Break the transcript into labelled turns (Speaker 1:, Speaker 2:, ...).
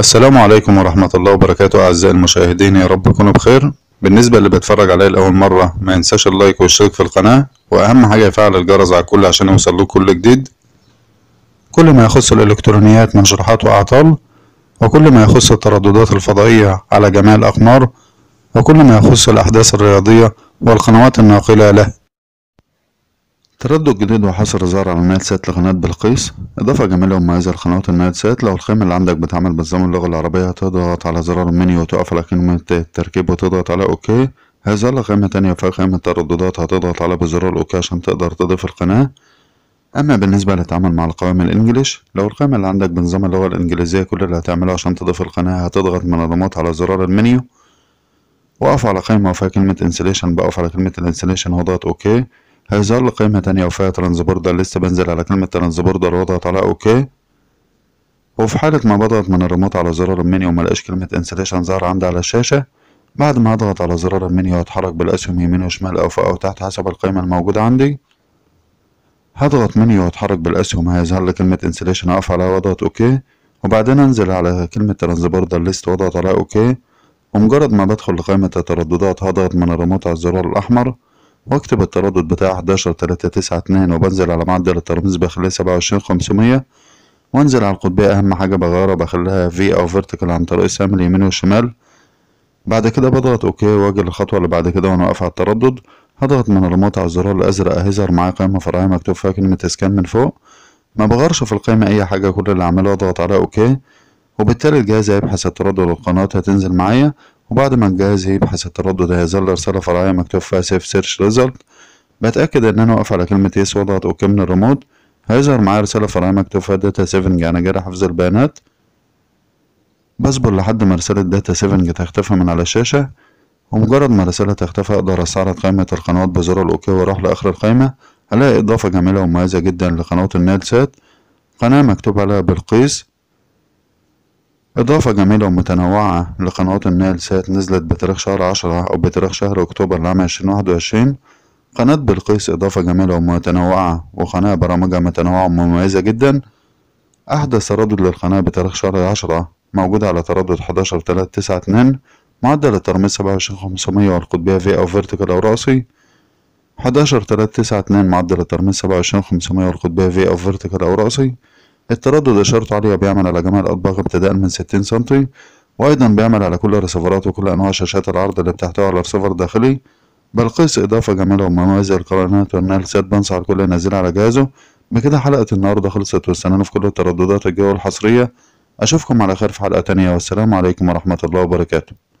Speaker 1: السلام عليكم ورحمة الله وبركاته أعزائي المشاهدين يا رب تكونوا بخير بالنسبة اللي بتفرج عليا لأول مرة ما ينساش اللايك والاشتراك في القناة وأهم حاجة يفعل الجرس على الكل عشان يوصل له كل جديد كل ما يخص الإلكترونيات من شروحات وأعطال وكل ما يخص الترددات الفضائية على جميع الأقمار وكل ما يخص الأحداث الرياضية والقنوات الناقلة له تردد جديد وحصر زار على سات لقناة بلقيس إضافة جميلة ومميزة لقناة سات لو الخيمة اللي عندك بتعمل بنظام اللغة العربية هتضغط على زرار المنيو وتقف على كلمة التركيب وتضغط على أوكي هيظهر لك خيمة تانية في خيمة ترددات هتضغط على بزرار أوكي عشان تقدر تضيف القناة أما بالنسبة للتعامل مع القوائم الإنجليش لو القائمة اللي عندك بنظام اللغة الإنجليزية كل اللي هتعمله عشان تضيف القناة هتضغط من الريموت على زرار المنيو وأقف على قائمة وفيها كلمة انسليشن بقف على كلمة الانسليشن واضغط أوكي هيظهر لي قيمة تانية وفيها ترانز بوردر لسه بنزل على كلمة ترانز بوردر واضغط على اوكي وفي حالة ما بضغط من الريموت على زرار المنيو وملاقيش كلمة انسليشن ظاهرة عندي على الشاشة بعد ما اضغط على زرار المنيو واتحرك بالاسهم يمين وشمال او فوق او تحت حسب القيمة الموجودة عندي هضغط منيو واتحرك بالاسهم هيظهر لي كلمة انسليشن اقف عليها واضغط اوكي وبعدين انزل على كلمة ترانز بوردر ليست واضغط على اوكي ومجرد ما بدخل لقائمة الترددات هضغط من الريموت على الزرار الأحمر واكتب التردد بتاع 11 3 9 2 وبنزل على معدل الترميز بخليها 27 500 وانزل على القطبية اهم حاجة بغيرها بخليها في او فيرتيكال عن طريق السهم اليمين والشمال بعد كده بضغط اوكي واجي للخطوة اللي بعد كده وانا واقف على التردد هضغط من الريموت على الزرار الازرق هيظهر معايا قائمة فرعية مكتوب فيها كلمة اسكان من فوق ما بغيرش في القائمة اي حاجة كل اللي اعمله اضغط على اوكي وبالتالي الجهاز هيبحث التردد القنوات هتنزل معايا وبعد ما الجهاز يبحث التردد هيظل رسالة فرعية مكتوب فيها سيف سيرش ريزلت بتأكد إن أنا واقف على كلمة يس وضغط أوكي من الريموت هيظهر معايا رسالة فرعية مكتوب فيها داتا سيفنج يعني جرى حفظ البيانات بصبر لحد ما رسالة داتا سيفنج تختفي من على الشاشة ومجرد ما الرسالة تختفي أقدر أستعرض قائمة القنوات بزر الأوكي وأروح لآخر القائمة هلاقي إضافة جميلة ومميزة جدا لقناة النيل سات قناة مكتوب عليها بلقيس إضافة جميلة ومتنوعة لقنوات سات نزلت بتاريخ شهر عشرة أو بتاريخ شهر أكتوبر لعام عشرين واحد وعشرين قناة بلقيس إضافة جميلة ومتنوعة وقناة برامجها متنوعة ومميزة جدا أحدث تردد للقناة بتاريخ شهر عشرة موجود على تردد حداشر تلات تسعة اتنين معدل الترميز سبعة وعشرين خمسمية والقطبية في أو فيرتيكال أو رأسي حداشر تلات تسعة اتنين معدل الترميز سبعة وعشرين خمسمية والقطبية في أو فيرتيكال أو رأسي التردد إشارته عالية بيعمل على جميع الأطباق ابتداء من 60 سنتي وأيضا بيعمل على كل الرسيفرات وكل أنواع شاشات العرض اللي بتحتوي على رسيفر داخلي بلقيس إضافة جميلة ومميزة للقرانات سيت بنصح الكل ينزلها على جهازه بكده حلقة النهاردة خلصت واستنانا في كل الترددات الجوية الحصرية أشوفكم على خير في حلقة تانية والسلام عليكم ورحمة الله وبركاته